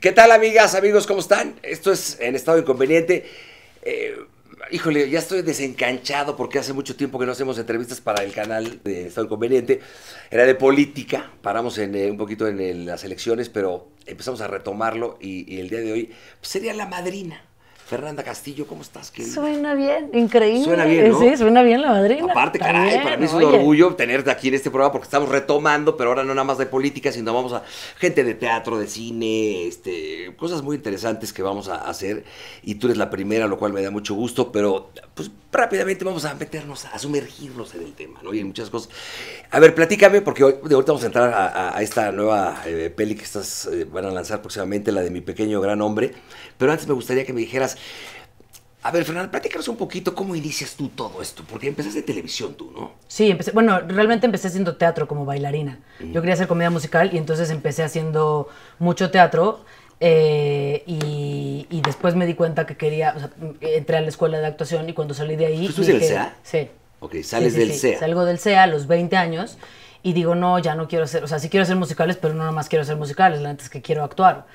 ¿Qué tal, amigas, amigos? ¿Cómo están? Esto es en estado inconveniente. Eh, híjole, ya estoy desencanchado porque hace mucho tiempo que no hacemos entrevistas para el canal de Estado Inconveniente. Era de política, paramos en, eh, un poquito en, las elecciones, pero empezamos a retomarlo y, el día de hoy pues, sería la madrina. Fernanda Castillo, ¿cómo estás, Suena bien, increíble. Suena bien, ¿no? Sí, suena bien la madrina. Aparte, caray, para mí es un orgullo tenerte aquí en este programa porque estamos retomando, pero ahora no nada más de política, sino vamos a gente de teatro, de cine, este, cosas muy interesantes que vamos a hacer. Y tú eres la primera, lo cual me da mucho gusto, pero pues rápidamente vamos a meternos, a sumergirnos en el tema, ¿no? Y en muchas cosas. A ver, platícame, porque ahorita vamos a entrar a, esta nueva eh, peli que estás, eh, van a lanzar próximamente, la de mi pequeño gran hombre. Pero antes me gustaría que me dijeras, a ver, Fernanda, platícanos un poquito cómo inicias tú todo esto, porque empezaste en televisión tú, ¿no? Sí, empecé, bueno, realmente empecé haciendo teatro como bailarina. Yo quería hacer comedia musical y entonces empecé haciendo mucho teatro eh, y, después me di cuenta que quería, o sea, entré a la escuela de actuación y cuando salí de ahí... ¿Tú del CEA? Sí. Ok, sales del sí. CEA. Salgo del CEA a los 20 años y digo, no, ya no quiero hacer, o sea, sí quiero hacer musicales, pero no nada más quiero hacer musicales, antes que quiero actuar.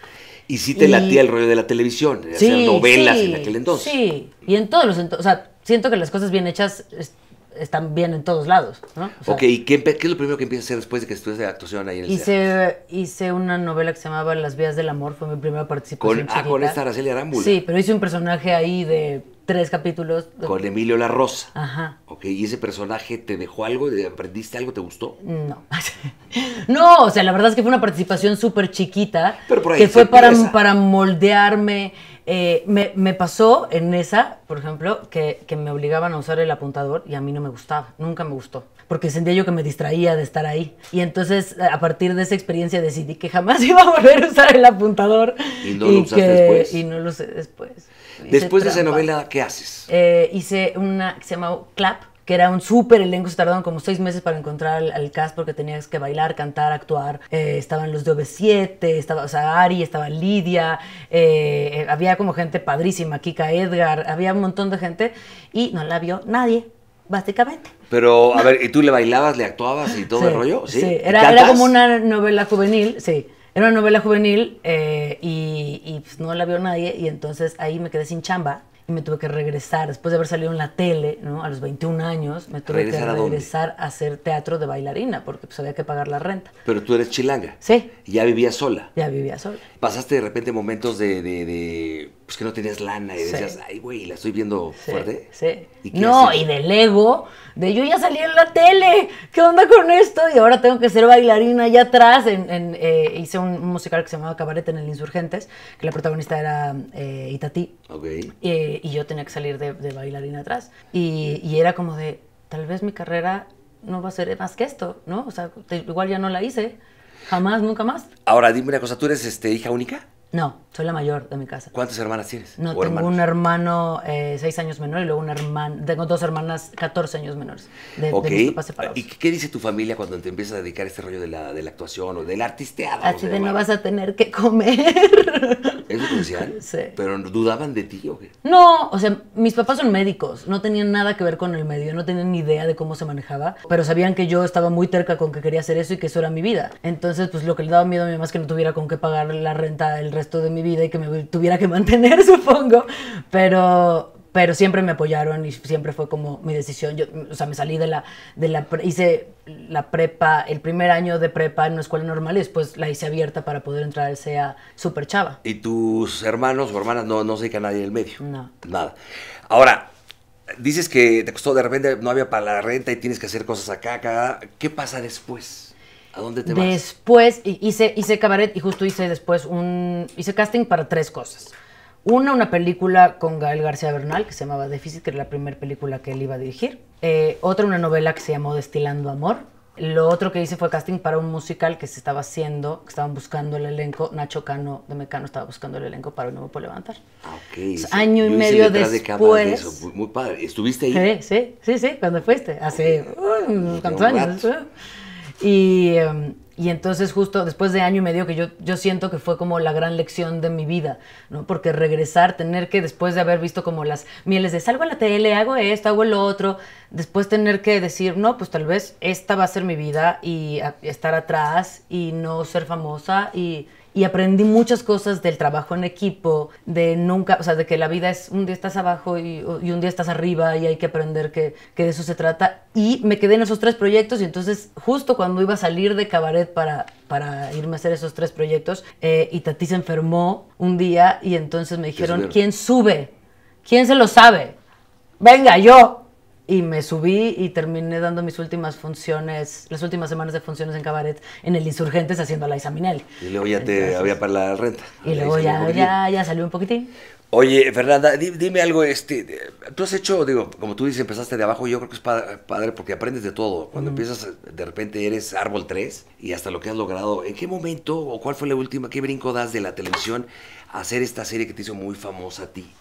Y sí te latía el rollo de la televisión, de hacer novelas en aquel entonces. Sí, y en todos los, o sea, siento que las cosas bien hechas están bien en todos lados, ¿no? ok, ¿y qué, es lo primero que empiezas a hacer después de que estudias de actuación ahí en el hice, hice una novela que se llamaba Las vías del amor, fue mi primera participación Ah, con esta Araceli Arámbula. Sí, pero hice un personaje ahí de tres capítulos. Con Emilio La Rosa. Ajá. Ok, ¿y ese personaje te dejó algo? ¿Aprendiste algo? ¿Te gustó? No. no, o sea, la verdad es que fue una participación súper chiquita. Pero por ahí Que fue para, para moldearme eh, me, pasó en esa, por ejemplo, que, me obligaban a usar el apuntador y a mí no me gustaba, nunca me gustó, porque sentía yo que me distraía de estar ahí. Y entonces, a partir de esa experiencia, decidí que jamás iba a volver a usar el apuntador. Y no lo después. después. Después de esa novela, ¿qué haces? Eh, hice una que se llama Clap, que era un súper elenco, se tardaron como seis meses para encontrar al, cast porque tenías que bailar, cantar, actuar. Eh, estaban los de OV7, estaba Ari, estaba Lidia, eh, eh, había como gente padrísima, Kika Edgar, había un montón de gente y no la vio nadie, básicamente. Pero, a ver, ¿y tú le bailabas, le actuabas y todo el rollo? Sí, Era, como una novela juvenil, sí era una novela juvenil y, y pues, no la vio nadie y entonces ahí me quedé sin chamba y me tuve que regresar, después de haber salido en la tele, ¿no? A los 21 años, me tuve que regresar a, hacer teatro de bailarina, porque pues había que pagar la renta. Pero tú eres chilanga. Sí. ya vivía sola. Ya vivía sola. Pasaste de repente momentos de pues que no tenías lana y decías, ay, güey, la estoy viendo fuerte. Sí. no, y del ego, de yo ya salí en la tele, ¿qué onda con esto? Y ahora tengo que ser bailarina allá atrás. En, eh, hice un musical que se llamaba Cabaret en el Insurgentes, que la protagonista era eh, Itatí. Eh, y yo tenía que salir de, bailarina atrás. Y, era como de, tal vez mi carrera no va a ser más que esto, ¿no? O sea, igual ya no la hice. Jamás, nunca más. Ahora, dime una cosa, ¿tú eres este, hija única? No, soy la mayor de mi casa. ¿Cuántas hermanas tienes? No, tengo un hermano eh, seis años menor y luego una hermana, tengo dos hermanas 14 años menores. De, ¿Y qué dice tu familia cuando te empiezas a dedicar a este rollo de la, de la actuación o del artisteado? Así de no vas a tener que comer. ¿Eso es Sí. ¿Pero dudaban de ti o qué? No, o sea, mis papás son médicos, no tenían nada que ver con el medio, no tenían ni idea de cómo se manejaba, pero sabían que yo estaba muy terca con que quería hacer eso y que eso era mi vida. Entonces, pues lo que le daba miedo a mi mamá es que no tuviera con qué pagar la renta, del resto de mi vida y que me tuviera que mantener, supongo, pero pero siempre me apoyaron y siempre fue como mi decisión. Yo, o sea, me salí de la, de la, hice la prepa, el primer año de prepa en una escuela normal y después la hice abierta para poder entrar SEA super chava. ¿Y tus hermanos o hermanas no, no se que a nadie en el medio? No. Nada. Ahora, dices que te costó de repente, no había para la renta y tienes que hacer cosas acá, acá. ¿Qué pasa después? ¿A dónde te vas? Después hice, hice cabaret y justo hice después un. Hice casting para tres cosas. Una, una película con Gael García Bernal que se llamaba Déficit, que era la primera película que él iba a dirigir. Eh, otra, una novela que se llamó Destilando Amor. Lo otro que hice fue casting para un musical que se estaba haciendo, que estaban buscando el elenco. Nacho Cano de Mecano estaba buscando el elenco para No Me Puedo Levantar. Ah, ok. año y medio hice después. De eso. Muy, padre. ¿Estuviste ahí? Sí, sí, sí, sí cuando fuiste. Hace uh, cuántos años. Em, y, entonces justo después de año y medio que yo, yo siento que fue como la gran lección de mi vida, ¿no? Porque regresar, tener que después de haber visto como las mieles de salgo a la tele, hago esto, hago lo otro, después tener que decir, no, pues tal vez esta va a ser mi vida y estar atrás y no ser famosa y y aprendí muchas cosas del trabajo en equipo, de nunca, o sea, de que la vida es un día estás abajo y, un día estás arriba y hay que aprender que, de eso se trata. Y me quedé en esos tres proyectos y entonces justo cuando iba a salir de cabaret para, para irme a hacer esos tres proyectos, eh, y Tati se enfermó un día y entonces me dijeron, ¿quién sube? ¿Quién se lo sabe? Venga, yo y me subí y terminé dando mis últimas funciones, las últimas semanas de funciones en cabaret en el Insurgentes haciendo a la isaminel. Y luego ya te había para la renta. Y luego ya, salió un poquitín. Oye, Fernanda, dime algo, este, tú has hecho, digo, como tú dices, empezaste de abajo, yo creo que es padre porque aprendes de todo. Cuando empiezas, de repente eres árbol 3 y hasta lo que has logrado. ¿En qué momento o cuál fue la última, qué brinco das de la televisión a hacer esta serie que te hizo muy famosa a ti?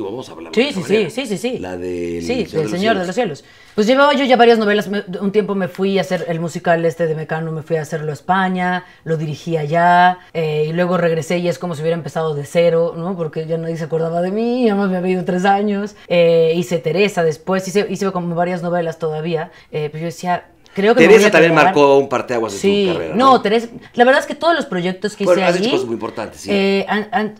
vamos a hablar. Sí, sí, sí, sí, sí, sí. La de Sí, el Señor, de, los Cielos. Pues llevaba yo ya varias novelas. un tiempo me fui a hacer el musical este de Mecano, me fui a hacerlo a España, lo dirigí allá, eh, y luego regresé y es como si hubiera empezado de cero, ¿no? Porque ya nadie se acordaba de mí, además me había ido tres años. Eh, hice Teresa después, hice, hice como varias novelas todavía. Eh, pero pues yo decía, Creo que Teresa también marcó un parteaguas en su carrera. No, no, Teresa, la verdad es que todos los proyectos que hice has cosas muy importantes, sí. Eh,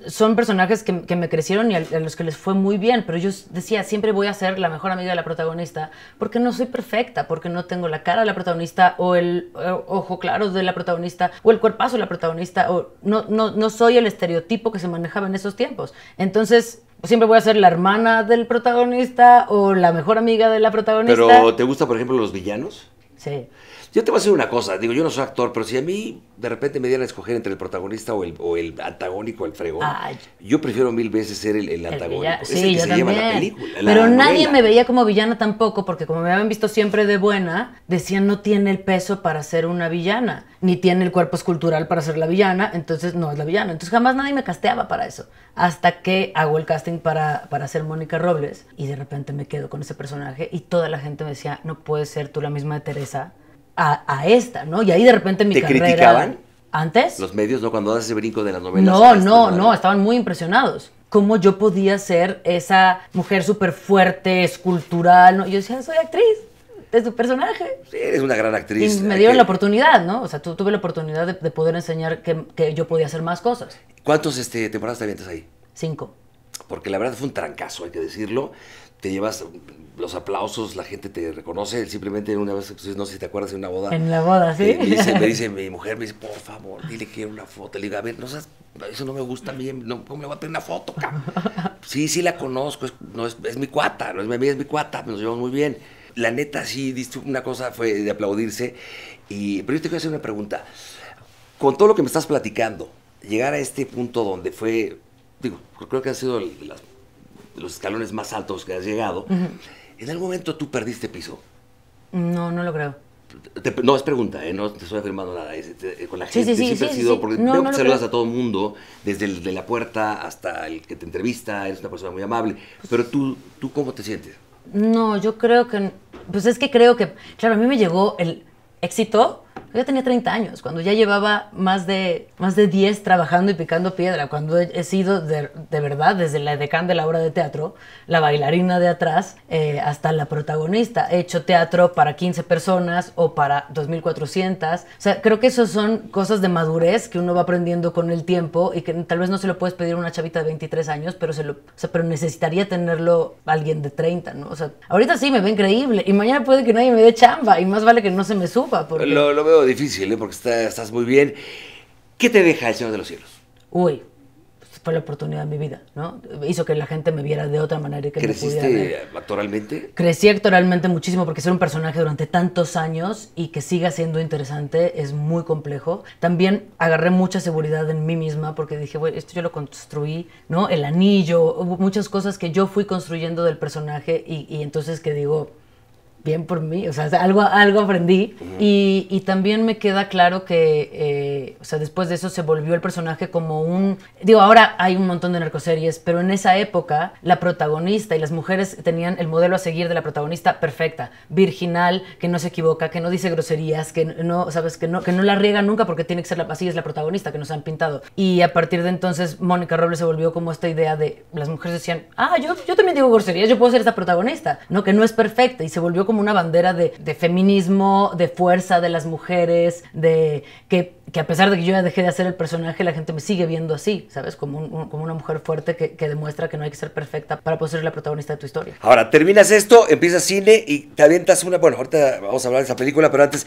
son personajes que, me crecieron y a, los que les fue muy bien, pero yo decía, siempre voy a ser la mejor amiga de la protagonista, porque no soy perfecta, porque no tengo la cara de la protagonista o el ojo claro de la protagonista o el cuerpazo de la protagonista, o no, no, no soy el estereotipo que se manejaba en esos tiempos. Entonces, siempre voy a ser la hermana del protagonista o la mejor amiga de la protagonista. Pero, ¿te gusta, por ejemplo, los villanos? C'est Yo te voy a decir una cosa, digo, yo no soy actor, pero si a mí de repente me dieran a escoger entre el protagonista o el, o el antagónico, el fregón, yo prefiero mil veces ser el, antagónico. es el que lleva la película. pero nadie me veía como villana tampoco, porque como me habían visto siempre de buena, decían no tiene el peso para ser una villana, ni tiene el cuerpo escultural para ser la villana, entonces no es la villana. Entonces jamás nadie me casteaba para eso. Hasta que hago el casting para, para ser Mónica Robles y de repente me quedo con ese personaje y toda la gente me decía, no puedes ser tú la misma de Teresa a, esta, ¿no? Y ahí de repente mi ¿Te criticaban? ¿Antes? Los medios, ¿no? Cuando haces ese brinco de las novelas. No, no, ¿no? estaban muy impresionados. Cómo yo podía ser esa mujer súper fuerte, escultural, ¿no? Yo decía, soy actriz Es tu personaje. Sí, eres una gran actriz. Y me dieron la oportunidad, ¿no? O sea, tú tuve la oportunidad de, poder enseñar que, yo podía hacer más cosas. ¿Cuántos este, temporadas te avientas ahí? Cinco. Porque la verdad fue un trancazo, hay que decirlo te llevas los aplausos, la gente te reconoce. Simplemente una vez, no sé si te acuerdas de una boda. En la boda, sí. me, dice, mi mujer, me dice, por favor, dile que una foto. Le digo, a ver, no seas, eso no me gusta a no, ¿cómo me voy a tener una foto, cabrón? Sí, sí la conozco, es, mi cuata, no es mi amiga, es mi cuata, nos llevamos muy bien. La neta, sí, una cosa fue de aplaudirse. Y, pero yo te quiero hacer una pregunta. Con todo lo que me estás platicando, llegar a este punto donde fue, digo, creo que han sido las los escalones más altos que has llegado, ¿en algún momento tú perdiste piso? No, no lo creo. no, es pregunta, ¿eh? no te estoy afirmando nada. Eh, con la gente sí, sí, ha sido. Porque veo saludas a todo el mundo, desde el de la puerta hasta el que te entrevista, eres una persona muy amable. Pero tú, ¿tú cómo te sientes? No, yo creo que. Pues es que creo que. Claro, a mí me llegó el éxito yo tenía 30 años, cuando ya llevaba más de, más de 10 trabajando y picando piedra, cuando he, sido de, verdad, desde la decán de la obra de teatro, la bailarina de atrás, eh, hasta la protagonista. He hecho teatro para 15 personas o para 2.400. O sea, creo que eso son cosas de madurez que uno va aprendiendo con el tiempo y que tal vez no se lo puedes pedir a una chavita de 23 años, pero, se lo, pero necesitaría tenerlo alguien de 30, ¿no? O sea, ahorita sí me ve increíble y mañana puede que nadie me dé chamba y más vale que no se me suba. Porque... Lo, lo veo difícil, ¿eh? porque está, estás muy bien. ¿Qué te deja el Señor de los Cielos? Uy, pues, fue la oportunidad de mi vida, ¿no? Hizo que la gente me viera de otra manera y que ¿Creciste me pudiera actoralmente? Crecí actoralmente muchísimo porque ser un personaje durante tantos años y que siga siendo interesante es muy complejo. También agarré mucha seguridad en mí misma porque dije, bueno, esto yo lo construí, ¿no? El anillo, muchas cosas que yo fui construyendo del personaje y, y entonces que digo, bien por mí, o sea, algo, algo aprendí. y, y, también me queda claro que, eh, o sea, después de eso se volvió el personaje como un... Digo, ahora hay un montón de narcoseries, pero en esa época la protagonista y las mujeres tenían el modelo a seguir de la protagonista perfecta, virginal, que no se equivoca, que no dice groserías, que no, sabes, que no, que no la riega nunca porque tiene que ser la, así es la protagonista que nos han pintado. Y a partir de entonces Mónica Robles se volvió como esta idea de, las mujeres decían, ah, yo, yo también digo groserías, yo puedo ser esta protagonista, ¿no? Que no es perfecta y se volvió como una bandera de, feminismo, de fuerza de las mujeres, de que, a pesar de que yo ya dejé de hacer el personaje, la gente me sigue viendo así, ¿sabes? Como, una mujer fuerte que, demuestra que no hay que ser perfecta para poder ser la protagonista de tu historia. Ahora, terminas esto, empiezas cine y te avientas una, bueno, ahorita vamos a hablar de esa película, pero antes,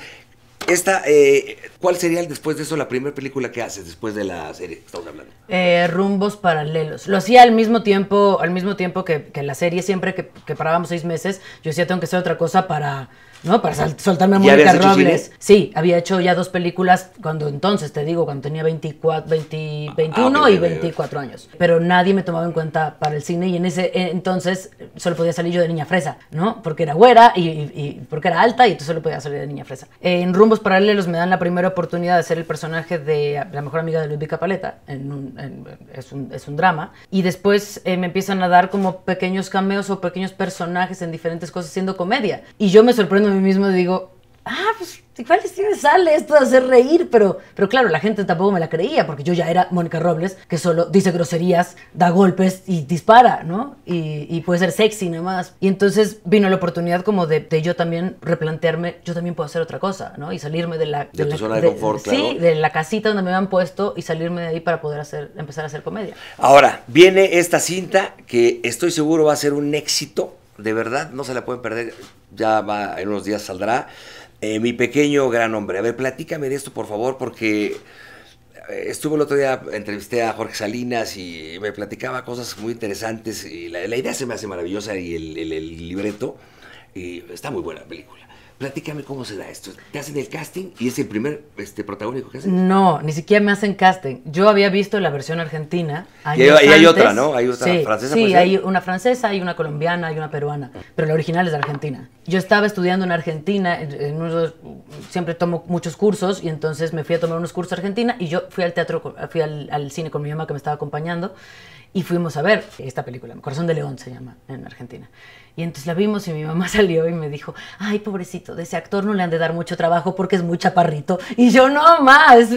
esta, eh, ¿Cuál sería después de eso la primera película que haces después de la serie estamos hablando? Eh, rumbos paralelos. Lo hacía al mismo tiempo, al mismo tiempo que, la serie, siempre que, que, parábamos seis meses, yo decía tengo que hacer otra cosa para ¿no? Para soltarme a Mónica Sí, había hecho ya dos películas cuando entonces, te digo, cuando tenía 24, 21 ah, ah, y 24 años. Pero nadie me tomaba en cuenta para el cine y en ese entonces solo podía salir yo de niña fresa, ¿no? Porque era güera y, porque era alta y entonces solo podía salir de niña fresa. En Rumbos Paralelos me dan la primera oportunidad de ser el personaje de la mejor amiga de Luis Paleta, en es, un, drama. Y después eh, me empiezan a dar como pequeños cameos o pequeños personajes en diferentes cosas siendo comedia. Y yo me sorprendo a mí mismo digo, ah, pues igual si me sale esto de hacer reír, pero, pero claro, la gente tampoco me la creía, porque yo ya era Mónica Robles, que solo dice groserías, da golpes y dispara, ¿no? Y, puede ser sexy nada más. Y entonces vino la oportunidad como de, yo también replantearme, yo también puedo hacer otra cosa, ¿no? Y salirme de la... De, zona de, confort, claro. Sí, de la casita donde me habían puesto y salirme de ahí para poder hacer, empezar a hacer comedia. Ahora, viene esta cinta que estoy seguro va a ser un éxito de verdad, no se la pueden perder. Ya va, en unos días saldrá. Eh, mi pequeño gran hombre. A ver, platícame de esto, por favor, porque eh, estuve el otro día, entrevisté a Jorge Salinas y me platicaba cosas muy interesantes. Y la, idea se me hace maravillosa y el, el libreto. Y está muy buena la película. Platícame cómo se da esto. ¿Te hacen el casting y es el primer este, protagónico que hacen? No, ni siquiera me hacen casting. Yo había visto la versión argentina. Años hay, antes. y hay, otra, ¿no? Hay otra francesa. Sí, hay una francesa, hay una colombiana, hay una peruana. Pero la original es de Argentina. Yo estaba estudiando en Argentina. siempre tomo muchos cursos y entonces me fui a tomar unos cursos Argentina y yo fui al teatro, fui al, al cine con mi mamá que me estaba acompañando y fuimos a ver esta película, Corazón de León se llama en Argentina. Y entonces la vimos y mi mamá salió y me dijo, ay, pobrecito, de ese actor no le han de dar mucho trabajo porque es muy chaparrito. Y yo, no, más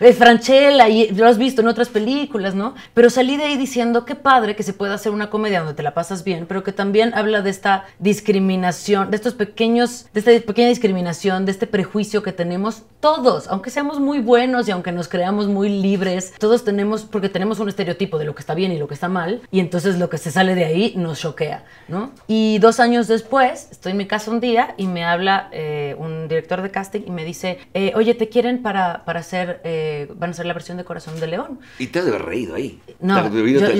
es, Franchella y lo has visto en otras películas, ¿no? Pero salí de ahí diciendo, qué padre que se pueda hacer una comedia donde te la pasas bien, pero que también habla de esta discriminación, de estos pequeños, de esta pequeña discriminación, de este prejuicio que tenemos todos, aunque seamos muy buenos y aunque nos creamos muy libres, todos tenemos, porque tenemos un estereotipo de lo que está bien y lo que está mal, y entonces lo que se sale de ahí nos choquea, ¿no? Y dos años después, estoy en mi casa un día y me habla eh, un director de casting y me dice, eh, oye, te quieren para, para hacer, eh, van a hacer la versión de Corazón de León. Y te has reído ahí. No, la,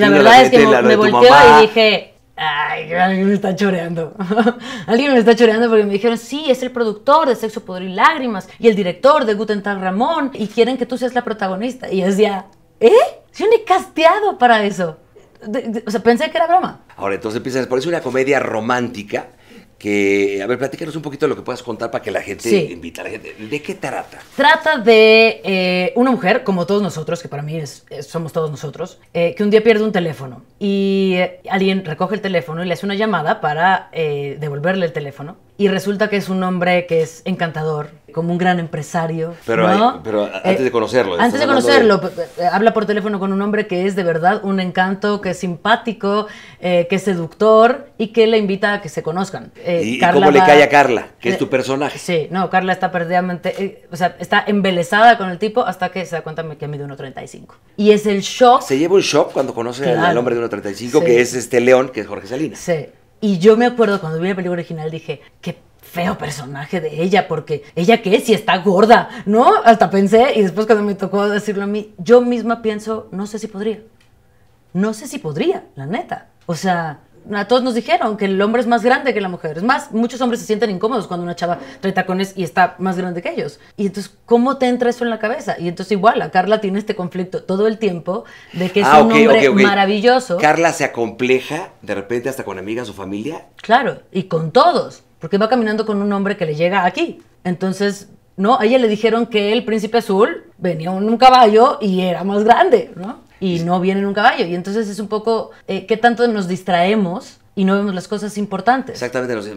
verdad es que me, volteó y dije, Ay, alguien me está choreando. alguien me está choreando porque me dijeron, sí, es el productor de Sexo, Poder y Lágrimas y el director de Guten Tag Ramón y quieren que tú seas la protagonista. Y es ya, ¿Eh? Yo he casteado para eso. o sea, pensé que era broma. Ahora, entonces empiezas por eso una comedia romántica que, a ver, platícanos un poquito de lo que puedas contar para que la gente sí. invita a la gente. ¿De qué trata? Trata de eh, una mujer, como todos nosotros, que para mí somos todos nosotros, eh, que un día pierde un teléfono y eh, alguien recoge el teléfono y le hace una llamada para eh, devolverle el teléfono. Y resulta que es un hombre que es encantador, como un gran empresario. Pero, pero eh, antes de conocerlo. Antes de conocerlo, pues, habla por teléfono con un hombre que es de verdad un encanto, que es simpático, que es seductor y que le invita a que se conozcan. ¿Y, Carla cómo le cae a Carla, que es tu personaje? Sí, no, Carla está perdidamente, o sea, está embelesada con el tipo hasta que se da cuenta que mide 1,35. Y es el shock. Se lleva un shock cuando conoce al hombre de 1,35. 35, que es este León, que es Jorge Salinas. Sí. Y yo me acuerdo cuando vi la película original dije, qué feo personaje de ella, porque ella qué es si está gorda, ¿no? Hasta pensé, y después cuando me tocó decirlo a mí, yo misma pienso, no sé si podría. No sé si podría, la neta. O sea, a todos nos dijeron que el hombre es más grande que la mujer. Es más, muchos hombres se sienten incómodos cuando una chava trae tacones y está más grande que ellos. Y entonces, ¿cómo te entra eso en la cabeza? Y entonces igual, a Carla tiene este conflicto todo el tiempo de que es ah, un hombre maravilloso. Carla se acompleja de repente hasta con amigas o familia. Claro, y con todos, porque va caminando con un hombre que le llega aquí. Entonces, no, a ella le dijeron que el príncipe azul venía en un caballo y era más grande, ¿no? y no viene en un caballo. Y entonces es un poco eh, qué tanto nos distraemos y no vemos las cosas importantes. Exactamente,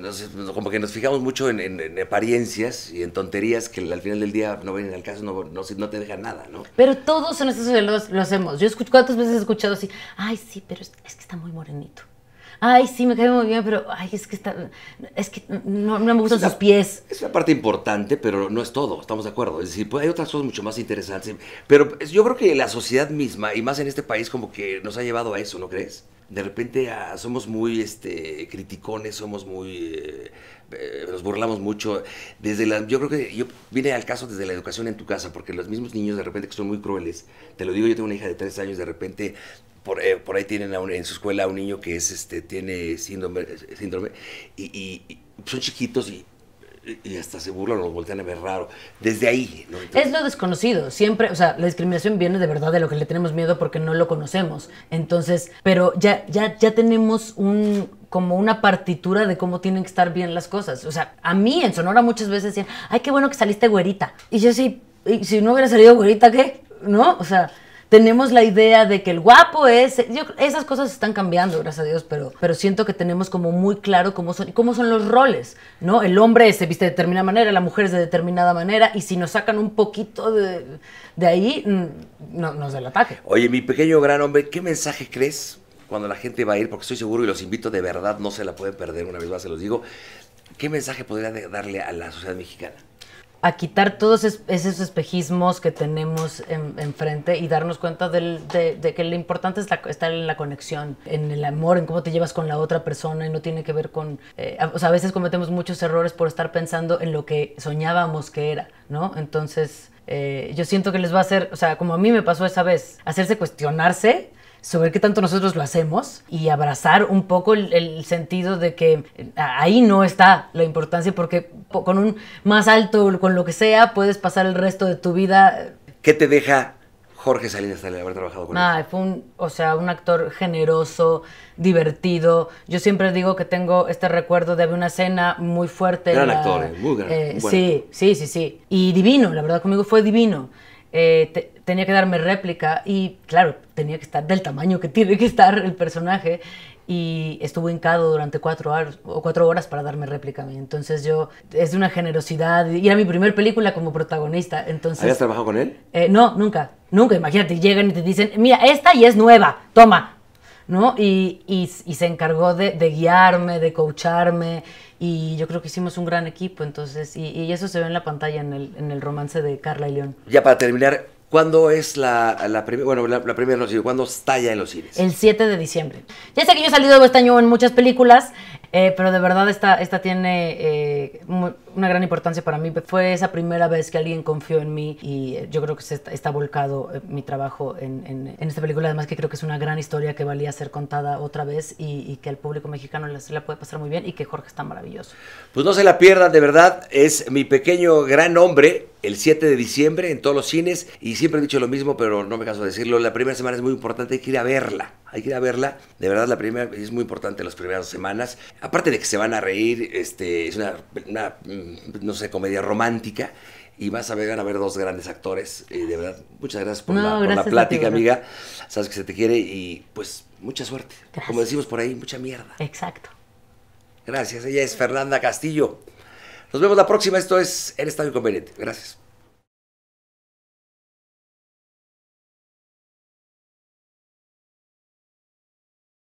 como que nos fijamos mucho en, apariencias y en tonterías que al final del día no vienen al caso, no, no, te dejan nada, ¿no? Pero todos en estos sociedad lo, hacemos. Yo escucho, cuántas veces he escuchado así, ay, sí, pero es que está muy morenito ay, sí, me cae muy bien, pero ay, es que está, es que no, me gustan sus pies. Es una parte importante, pero no es todo, estamos de acuerdo. Es decir, pues, hay otras cosas mucho más interesantes. Pero pues, yo creo que la sociedad misma, y más en este país, como que nos ha llevado a eso, ¿no crees? de repente ah, somos muy este, criticones, somos muy... Eh, eh, nos burlamos mucho. Desde la, yo creo que yo vine al caso desde la educación en tu casa, porque los mismos niños de repente que son muy crueles, te lo digo, yo tengo una hija de tres años, de repente por, eh, por, ahí tienen en su escuela a un niño que es este tiene síndrome, síndrome y, son chiquitos y, hasta se burlan los voltean a ver raro. Desde ahí. es lo desconocido. Siempre, o sea, la discriminación viene de verdad de lo que le tenemos miedo porque no lo conocemos. Entonces, pero ya, ya, ya tenemos un, como una partitura de cómo tienen que estar bien las cosas. O sea, a mí en Sonora muchas veces decían, ay, qué bueno que saliste güerita. Y yo sí, si, si no hubiera salido güerita, ¿qué? ¿No? O sea, tenemos la idea de que el guapo es... esas cosas están cambiando, gracias a Dios, pero, pero siento que tenemos como muy claro cómo son, cómo son los roles, ¿no? El hombre se viste de determinada manera, la mujer es de determinada manera, y si nos sacan un poquito de, ahí, mm, no, nos el ataque. Oye, mi pequeño gran hombre, ¿qué mensaje crees cuando la gente va a ir? Porque estoy seguro y los invito de verdad, no se la pueden perder, una vez más se los digo. ¿Qué mensaje podría darle a la sociedad mexicana? a quitar todos esos espejismos que tenemos enfrente y darnos cuenta de, que lo importante es la, estar en la conexión, en el amor, en cómo te llevas con la otra persona y no tiene que ver con... Eh, o sea, a veces cometemos muchos errores por estar pensando en lo que soñábamos que era, ¿no? Entonces, eh, yo siento que les va a hacer, o sea, como a mí me pasó esa vez, hacerse cuestionarse sobre qué tanto nosotros lo hacemos y abrazar un poco el, sentido de que eh, ahí no está la importancia porque con un más alto, con lo que sea, puedes pasar el resto de tu vida. ¿Qué te deja Jorge Salinas de haber trabajado con él? Ah, fue un, o sea, un actor generoso, divertido. Yo siempre digo que tengo este recuerdo de una escena muy fuerte. Gran actor, eh, muy eh, Sí, sí, sí, sí. Y divino, la verdad, conmigo fue divino tenía que darme réplica y claro, tenía que estar del tamaño que tiene que estar el personaje y estuvo hincado durante cuatro horas, o cuatro horas para darme réplica mí. Entonces yo, es de una generosidad y era mi primer película como protagonista. Entonces, ¿Habías trabajado con él? Eh, no, nunca, nunca. Imagínate, llegan y te dicen, mira, esta y es nueva, toma. ¿No? Y, y, se encargó de, guiarme, de coacharme y yo creo que hicimos un gran equipo. Entonces, y, y eso se ve en la pantalla en el, en el romance de Carla y León. Ya para terminar, ¿Cuándo es la, la primera? Bueno, la, primera no sé, ¿cuándo estalla en los cines? El 7 de diciembre. Ya sé que yo he salido este año en muchas películas. Eh, pero de verdad esta, esta tiene eh, una gran importancia para mí. Fue esa primera vez que alguien confió en mí y eh, yo creo que se está, volcado mi trabajo en, esta película. Además que creo que es una gran historia que valía ser contada otra vez y, que al público mexicano se la puede pasar muy bien y que Jorge está maravilloso. Pues no se la pierdan, de verdad. Es mi pequeño gran hombre el 7 de diciembre en todos los cines y siempre he dicho lo mismo, pero no me caso de decirlo, la primera semana es muy importante, hay que ir a verla hay que ir a verla. De verdad, la primera es muy importante las primeras semanas. Aparte de que se van a reír, este, es una, mm, no sé, comedia romántica. Y vas a ver, van a ver dos grandes actores. de verdad, muchas gracias por, la, plática, amiga. Sabes que se te quiere y pues mucha suerte. Como decimos por ahí, mucha mierda. Exacto. Gracias, ella es Fernanda Castillo. Nos vemos la próxima. Esto es en Estado Inconveniente. Gracias.